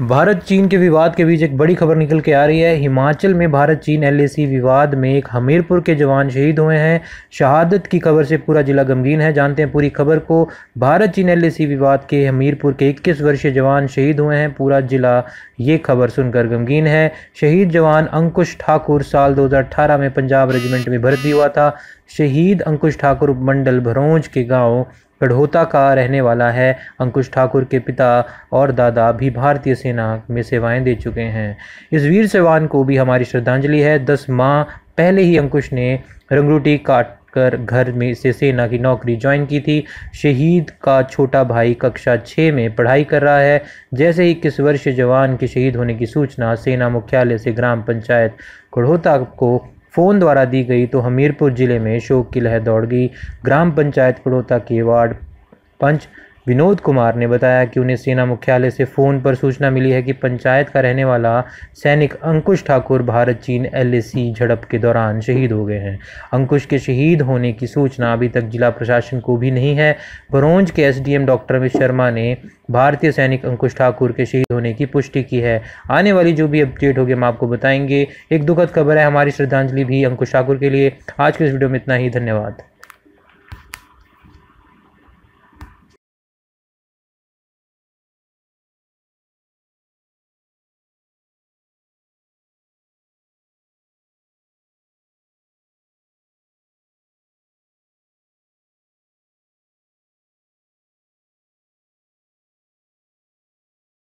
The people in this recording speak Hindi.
भारत चीन के विवाद के बीच एक बड़ी खबर निकल के आ रही है हिमाचल में भारत चीन एलएसी विवाद में एक हमीरपुर के जवान शहीद हुए हैं शहादत की खबर से पूरा जिला गमगीन है जानते हैं पूरी खबर को भारत चीन एलएसी विवाद के हमीरपुर के 21 वर्षीय जवान शहीद हुए हैं पूरा जिला ये खबर सुनकर गमगीन है शहीद जवान अंकुश ठाकुर साल दो में पंजाब रेजिमेंट में भर्ती हुआ था शहीद अंकुश ठाकुर उपमंडल भरोंज के गाँव गढ़ोता का रहने वाला है अंकुश ठाकुर के पिता और दादा भी भारतीय सेना में सेवाएं दे चुके हैं इस वीर सेवान को भी हमारी श्रद्धांजलि है दस माह पहले ही अंकुश ने रंगरूटी काट कर घर में से सेना की नौकरी ज्वाइन की थी शहीद का छोटा भाई कक्षा छः में पढ़ाई कर रहा है जैसे ही किस वर्षीय जवान के शहीद होने की सूचना सेना मुख्यालय से ग्राम पंचायत कुड़होता को फ़ोन द्वारा दी गई तो हमीरपुर ज़िले में शोक की लहर दौड़ गई ग्राम पंचायत कड़ोता के वार्ड पंच विनोद कुमार ने बताया कि उन्हें सेना मुख्यालय से फ़ोन पर सूचना मिली है कि पंचायत का रहने वाला सैनिक अंकुश ठाकुर भारत चीन एल झड़प के दौरान शहीद हो गए हैं अंकुश के शहीद होने की सूचना अभी तक जिला प्रशासन को भी नहीं है भरोंज के एम डॉक्टर अमित शर्मा ने भारतीय सैनिक अंकुश ठाकुर के शहीद होने की पुष्टि की है आने वाली जो भी अपडेट होगी हम आपको बताएंगे एक दुखद खबर है हमारी श्रद्धांजलि भी अंकुश ठाकुर के लिए आज के इस वीडियो में इतना ही धन्यवाद